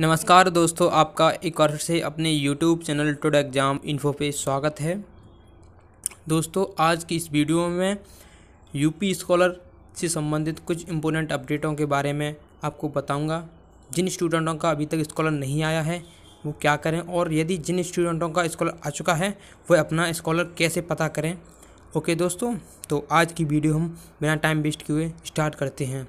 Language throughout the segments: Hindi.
नमस्कार दोस्तों आपका एक और से अपने YouTube चैनल टोड एग्ज़ाम इन्फो पे स्वागत है दोस्तों आज की इस वीडियो में यूपी स्कॉलर से संबंधित कुछ इम्पोर्टेंट अपडेटों के बारे में आपको बताऊंगा जिन स्टूडेंटों का अभी तक स्कॉलर नहीं आया है वो क्या करें और यदि जिन स्टूडेंटों का स्कॉलर आ चुका है वह अपना स्कॉलर कैसे पता करें ओके दोस्तों तो आज की वीडियो हम बिना टाइम वेस्ट किए स्टार्ट करते हैं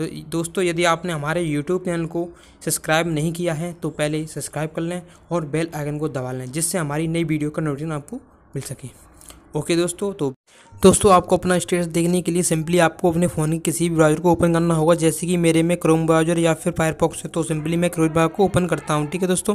तो दोस्तों यदि आपने हमारे यूट्यूब चैनल को सब्सक्राइब नहीं किया है तो पहले सब्सक्राइब कर लें और बेल आइकन को दबा लें जिससे हमारी नई वीडियो का नोटिफिकेशन आपको मिल सके ओके दोस्तों तो दोस्तों आपको अपना स्टेटस देखने के लिए सिंपली आपको अपने फ़ोन के किसी भी ब्राउज़र को ओपन करना होगा जैसे कि मेरे में क्रोम ब्राउज़र या फिर फायरफॉक्स है तो सिंपली मैं क्रोम ब्राउज़र को ओपन करता हूँ ठीक है दोस्तों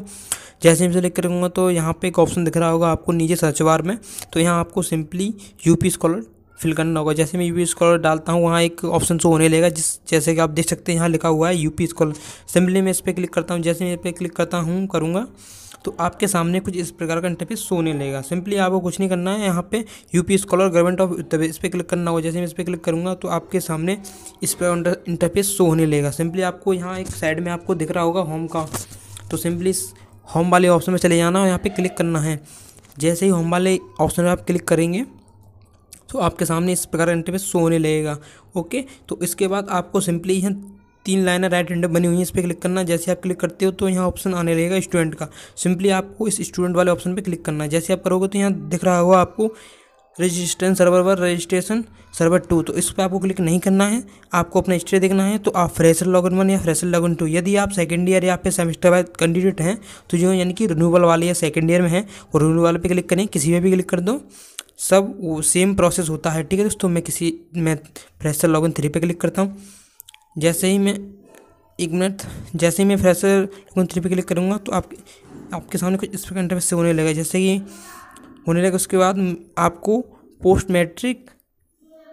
जैसे मैं क्लिक करूँगा तो यहाँ पे एक ऑप्शन दिख रहा होगा आपको नीचे सर्च बार में तो यहाँ आपको सिंपली यू स्कॉलर फिल करना होगा जैसे मैं यूपी स्कॉलर डालता हूँ वहाँ एक ऑप्शन शो होने लगेगा जिस जैसे कि आप देख सकते हैं यहाँ लिखा हुआ है यूपी स्कॉलर सिंपली मैं इस पर क्लिक करता हूँ जैसे मैं इस पर क्लिक करता हूँ करूँगा तो आपके सामने कुछ इस प्रकार का इंटरफेस शो होने लगेगा सिंपली आपको कुछ नहीं करना है यहाँ पे UP scholar government of Uttar Pradesh इस पर क्लिक करना होगा जैसे मैं इस पर क्लिक करूँगा तो आपके सामने इस पर इंटरफेस शो होने लगेगा सिंपली आपको यहाँ एक साइड में आपको दिख रहा होगा होम का तो सिंपली होम वाले ऑप्शन में चले जाना और यहाँ पर क्लिक करना है जैसे ही होम वाले ऑप्शन में आप क्लिक करेंगे तो आपके सामने इस प्रकार इंटरफेस शो होने लगेगा ओके तो इसके बाद आपको सिंपली यहाँ तीन लाइनें राइट हैंड बनी हुई हैं इस पर क्लिक करना जैसे आप क्लिक करते हो तो यहाँ ऑप्शन आने रहेगा स्टूडेंट का सिंपली आपको इस स्टूडेंट वाले ऑप्शन पर क्लिक करना है जैसे आप करोगे तो यहाँ दिख रहा होगा आपको registration server one registration server two तो इस पर आपको क्लिक नहीं करना है आपको अपना हिस्ट्री देखना है तो आप फ्रेशर लॉगिन वन या फ्रेशर लॉगिन टू यदि आप सेकेंड ईयर या फिर सेमेस्टर वाइज कैंडिडेट हैं तो जो यानी कि रिन्यूअल वाले या सेकेंड ईयर में हैं वो रिन्यूअल पर क्लिक करें किसी में भी क्लिक कर दो सब वो सेम प्रोसेस होता है ठीक है दोस्तों मैं किसी मैं फ्रेशर लॉगिन थ्री पे क्लिक करता हूँ जैसे ही मैं एक मिनट जैसे ही मैं फ्रेशर लॉगिन थ्री पे क्लिक करूँगा तो आप आपके सामने कुछ इस प्रकार से होने लगेगा जैसे कि होने लगे उसके बाद आपको post matric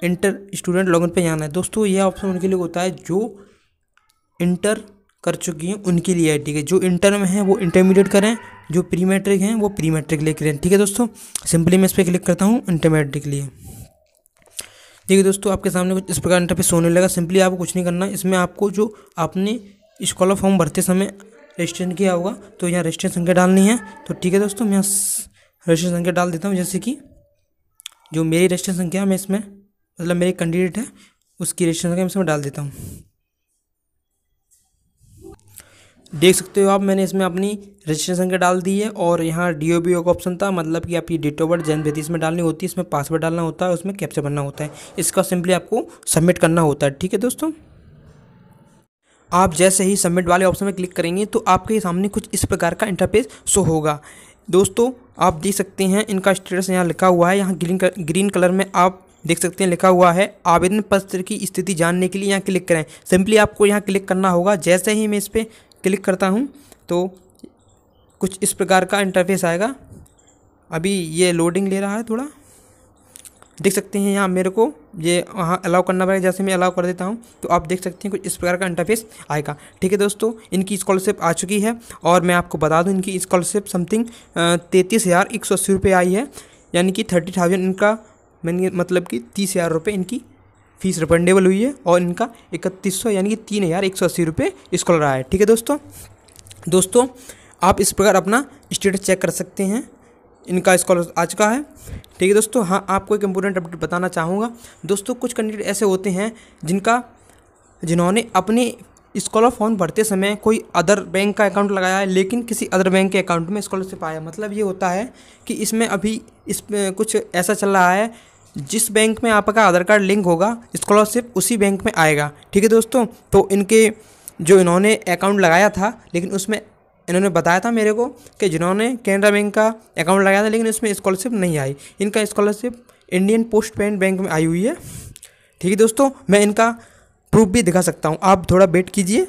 inter student login पे जाना है दोस्तों यह ऑप्शन उनके लिए होता है जो इंटर कर चुकी हैं उनके लिए है ठीक है जो इंटर में हैं वो इंटरमीडिएट करें जो प्री मैट्रिक हैं वो प्री मैट्रिक लिए हैं ठीक है दोस्तों सिंपली मैं इस पर क्लिक करता हूँ इंटरमेट्रिक लिए देखिए दोस्तों आपके सामने कुछ इस प्रकार इंटरफेस होने लगा सिंपली आपको कुछ नहीं करना इसमें आपको जो आपने स्कॉलर फॉर्म भरते समय रजिस्ट्रेशन किया होगा तो यहाँ रजिस्ट्रेशन संख्या डालनी है तो ठीक है दोस्तों मैं यहाँ रजिस्ट्रेशन संख्या डाल देता हूँ जैसे कि जो मेरी रजिस्ट्रेशन संख्या है मैं इसमें मतलब मेरे कैंडिडेट है उसकी रजिस्ट्रेशन संख्या मैं इसमें डाल देता हूँ देख सकते हो आप मैंने इसमें अपनी रजिस्ट्रेशन संख्या डाल दी है और यहाँ डी ओ बी ओ का ऑप्शन था मतलब कि आपकी डेट ऑफ बर्थ जन्म तिथि इसमें डालनी होती है इसमें पासवर्ड डालना होता है उसमें कैप्चर भरना होता है इसका सिंपली आपको सबमिट करना होता है ठीक है दोस्तों आप जैसे ही सबमिट वाले ऑप्शन में क्लिक करेंगे तो आपके सामने कुछ इस प्रकार का इंटरफेस शो होगा दोस्तों आप देख सकते हैं इनका स्टेटस यहाँ लिखा हुआ है यहाँ ग्रीन कर, ग्रीन कलर में आप देख सकते हैं लिखा हुआ है आवेदन पत्र की स्थिति जानने के लिए यहाँ क्लिक करें सिंपली आपको यहाँ क्लिक करना होगा जैसे ही मैं इस पर क्लिक करता हूँ तो कुछ इस प्रकार का इंटरफेस आएगा अभी ये लोडिंग ले रहा है थोड़ा देख सकते हैं यहाँ मेरे को ये वहाँ अलाउ करना पड़ेगा जैसे मैं अलाउ कर देता हूँ तो आप देख सकते हैं कुछ इस प्रकार का इंटरफेस आएगा ठीक है दोस्तों इनकी स्कॉलरशिप आ चुकी है और मैं आपको बता दूँ इनकी स्कॉलरशिप समथिंग तैंतीस हज़ार एक सौ अस्सी रुपये आई है यानी कि थर्टी थाउजेंड इनका मैंने मतलब कि तीस हज़ार रुपये इनकी फीस रिफंडेबल हुई है और इनका इकतीस सौ यानी कि तीन हज़ार एक सौ अस्सी रुपये स्कॉलर आया है ठीक है दोस्तों दोस्तों आप इस प्रकार अपना स्टेटस चेक कर सकते हैं इनका स्कॉलर आ चुका है ठीक है दोस्तों हाँ आपको एक इम्पोर्टेंट अपडेट बताना चाहूँगा दोस्तों कुछ कैंडिडेट ऐसे होते हैं जिनका जिन्होंने अपने स्कॉलर फॉर्म भरते समय कोई अदर बैंक का अकाउंट लगाया है लेकिन किसी अदर बैंक के अकाउंट में स्कॉलरशिप आया मतलब ये होता है कि इसमें अभी इस कुछ ऐसा चल रहा है जिस बैंक में आपका आधार कार्ड लिंक होगा स्कॉलरशिप उसी बैंक में आएगा ठीक है दोस्तों तो इनके जो इन्होंने अकाउंट लगाया था लेकिन उसमें इन्होंने बताया था मेरे को कि जिन्होंने कैनरा बैंक का अकाउंट लगाया था लेकिन उसमें स्कॉलरशिप नहीं आई इनका scholarship Indian post payment bank में आई हुई है ठीक है दोस्तों मैं इनका प्रूफ भी दिखा सकता हूँ आप थोड़ा वेट कीजिए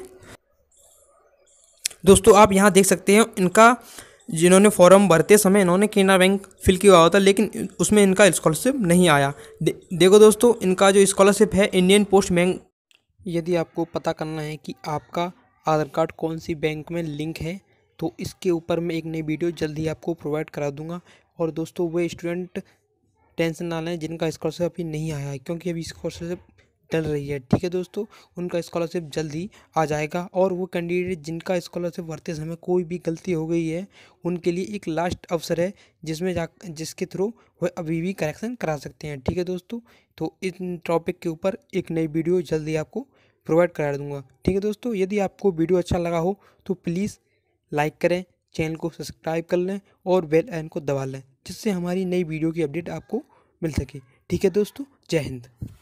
दोस्तों आप यहाँ देख सकते हैं इनका जिन्होंने फॉर्म भरते समय इन्होंने केनरा बैंक फिल किया हुआ था लेकिन उसमें इनका स्कॉलरशिप नहीं आया दे, देखो दोस्तों इनका जो स्कॉलरशिप है इंडियन पोस्ट बैंक यदि आपको पता करना है कि आपका आधार कार्ड कौन सी बैंक में लिंक है तो इसके ऊपर मैं एक नई वीडियो जल्द ही आपको प्रोवाइड करा दूंगा और दोस्तों वे स्टूडेंट टेंशन ना लें जिनका स्कॉलरशिप अभी नहीं आया है क्योंकि अभी स्कॉलरशिप टल रही है ठीक है दोस्तों उनका स्कॉलरशिप जल्दी आ जाएगा और वो कैंडिडेट जिनका स्कॉलरशिप भरते समय कोई भी गलती हो गई है उनके लिए एक लास्ट अवसर है जिसमें जा जिसके थ्रू वह अभी भी करेक्शन करा सकते हैं ठीक है दोस्तों तो इस टॉपिक के ऊपर एक नई वीडियो जल्दी आपको प्रोवाइड करा दूंगा ठीक है दोस्तों यदि आपको वीडियो अच्छा लगा हो तो प्लीज़ लाइक करें चैनल को सब्सक्राइब कर लें और बेल आइकन को दबा लें जिससे हमारी नई वीडियो की अपडेट आपको मिल सके ठीक है दोस्तों जय हिंद